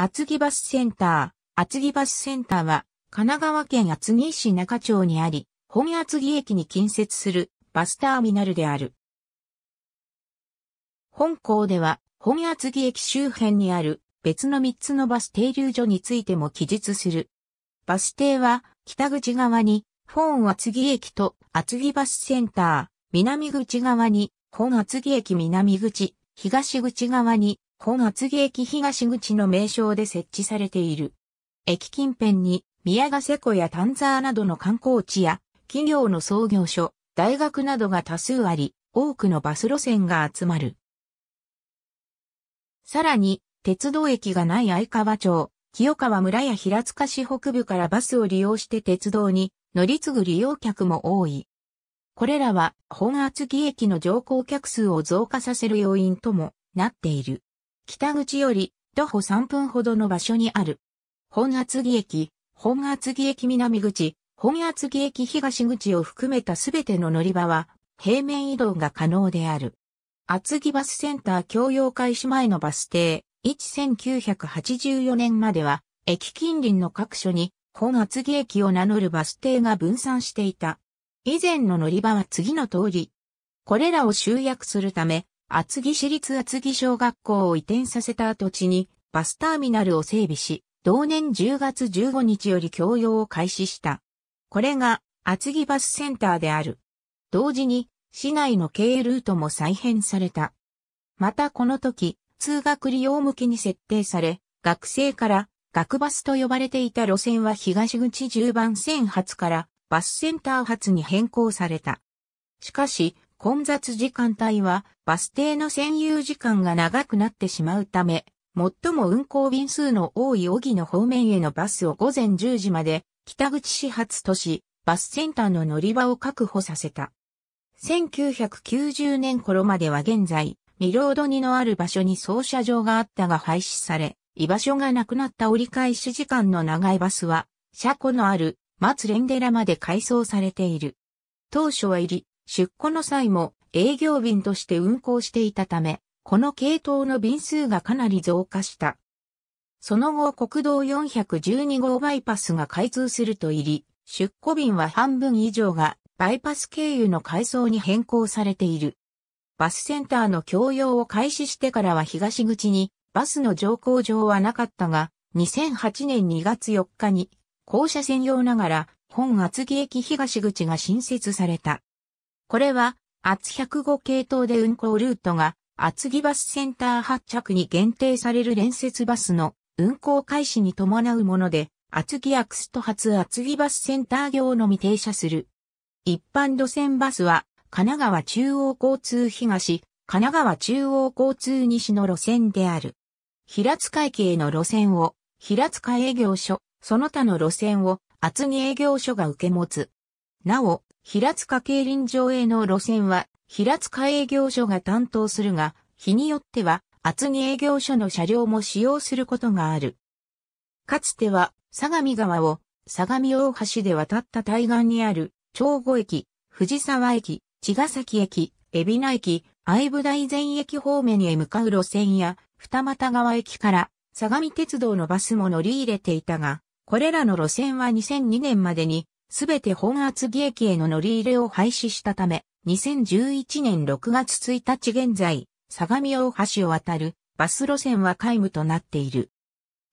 厚木バスセンター。厚木バスセンターは、神奈川県厚木市中町にあり、本厚木駅に近接するバスターミナルである。本校では、本厚木駅周辺にある別の3つのバス停留所についても記述する。バス停は、北口側に、本厚木駅と厚木バスセンター、南口側に、本厚木駅南口、東口側に、本厚木駅東口の名称で設置されている。駅近辺に宮ヶ瀬湖や丹沢などの観光地や企業の創業所、大学などが多数あり、多くのバス路線が集まる。さらに、鉄道駅がない相川町、清川村や平塚市北部からバスを利用して鉄道に乗り継ぐ利用客も多い。これらは本厚木駅の乗降客数を増加させる要因ともなっている。北口より徒歩3分ほどの場所にある。本厚木駅、本厚木駅南口、本厚木駅東口を含めたすべての乗り場は平面移動が可能である。厚木バスセンター共用開始前のバス停、1984年までは駅近隣の各所に本厚木駅を名乗るバス停が分散していた。以前の乗り場は次の通り。これらを集約するため、厚木市立厚木小学校を移転させた跡地にバスターミナルを整備し、同年10月15日より供用を開始した。これが厚木バスセンターである。同時に市内の経営ルートも再編された。またこの時、通学利用向けに設定され、学生から学バスと呼ばれていた路線は東口10番線発からバスセンター発に変更された。しかし、混雑時間帯はバス停の占有時間が長くなってしまうため、最も運行便数の多い木の方面へのバスを午前10時まで北口始発都市バスセンターの乗り場を確保させた。1990年頃までは現在、ミロードにのある場所に操車場があったが廃止され、居場所がなくなった折り返し時間の長いバスは、車庫のある松連寺まで改装されている。当初は入り、出庫の際も営業便として運行していたため、この系統の便数がかなり増加した。その後国道412号バイパスが開通すると入り、出庫便は半分以上がバイパス経由の改装に変更されている。バスセンターの供用を開始してからは東口にバスの乗降場はなかったが、2008年2月4日に、校舎専用ながら、本厚木駅東口が新設された。これは、厚105系統で運行ルートが、厚木バスセンター発着に限定される連接バスの運行開始に伴うもので、厚木アクスト発厚木バスセンター業のみ停車する。一般路線バスは、神奈川中央交通東、神奈川中央交通西の路線である。平塚駅への路線を、平塚営業所、その他の路線を、厚木営業所が受け持つ。なお、平塚競輪場への路線は、平塚営業所が担当するが、日によっては、厚木営業所の車両も使用することがある。かつては、相模川を、相模大橋で渡った対岸にある、長後駅、藤沢駅、茅ヶ崎駅、海老名駅、愛部大前駅方面へ向かう路線や、二俣川駅から、相模鉄道のバスも乗り入れていたが、これらの路線は2002年までにすべて本厚木駅への乗り入れを廃止したため、2011年6月1日現在、相模大橋を渡るバス路線は皆無となっている。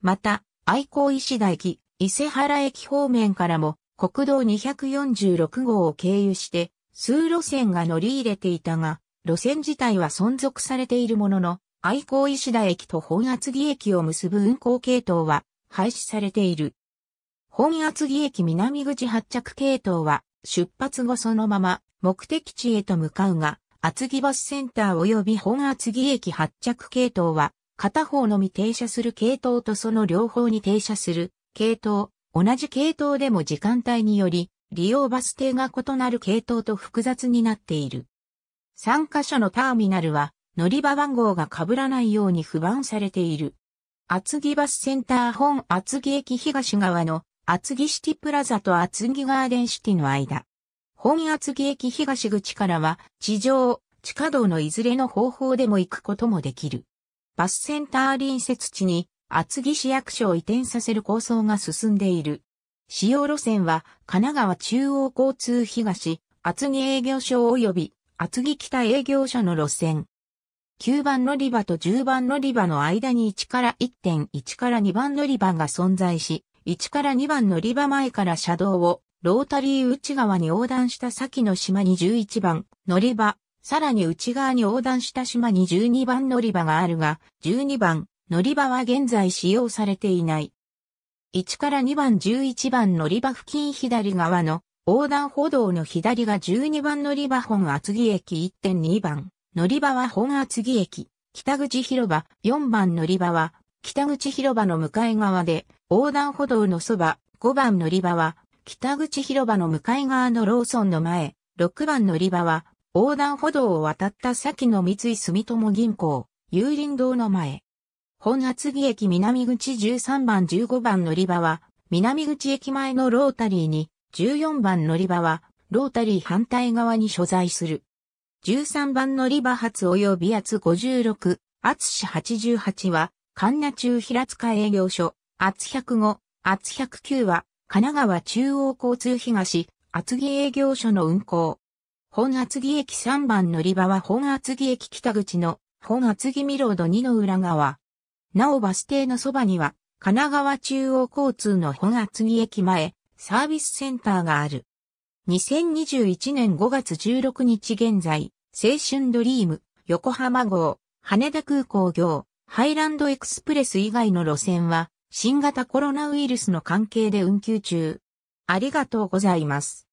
また、愛好石田駅、伊勢原駅方面からも国道246号を経由して数路線が乗り入れていたが、路線自体は存続されているものの、愛好石田駅と本厚木駅を結ぶ運行系統は廃止されている。本厚木駅南口発着系統は、出発後そのまま目的地へと向かうが、厚木バスセンター及び本厚木駅発着系統は、片方のみ停車する系統とその両方に停車する系統、同じ系統でも時間帯により、利用バス停が異なる系統と複雑になっている。3カ所のターミナルは、乗り場番号が被らないように不番されている。厚木バスセンター本厚木駅東側の厚木シティプラザと厚木ガーデンシティの間。本厚木駅東口からは、地上、地下道のいずれの方法でも行くこともできる。バスセンター隣接地に厚木市役所を移転させる構想が進んでいる。使用路線は神奈川中央交通東、厚木営業所及び厚木北営業所の路線。9番乗り場と10番乗り場の間に1から1.1から2番乗り場が存在し、1から2番乗り場前から車道をロータリー内側に横断した先の島に11番乗り場、さらに内側に横断した島に12番乗り場があるが、12番乗り場は現在使用されていない。1から2番11番乗り場付近左側の横断歩道の左が12番乗り場本厚木駅1.2番乗り場は本厚木駅、北口広場4番乗り場は北口広場の向かい側で、横断歩道のそば、5番乗り場は、北口広場の向かい側のローソンの前、6番乗り場は、横断歩道を渡った先の三井住友銀行、有林堂の前。本厚木駅南口13番15番乗り場は、南口駅前のロータリーに、14番乗り場は、ロータリー反対側に所在する。13番乗り場発及び圧56、圧子88は、神奈中平塚営業所、厚105、厚109は、神奈川中央交通東、厚木営業所の運行。本厚木駅3番乗り場は本厚木駅北口の本厚木ミロード2の裏側。なおバス停のそばには、神奈川中央交通の本厚木駅前、サービスセンターがある。2021年5月16日現在、青春ドリーム、横浜号、羽田空港業、ハイランドエクスプレス以外の路線は新型コロナウイルスの関係で運休中。ありがとうございます。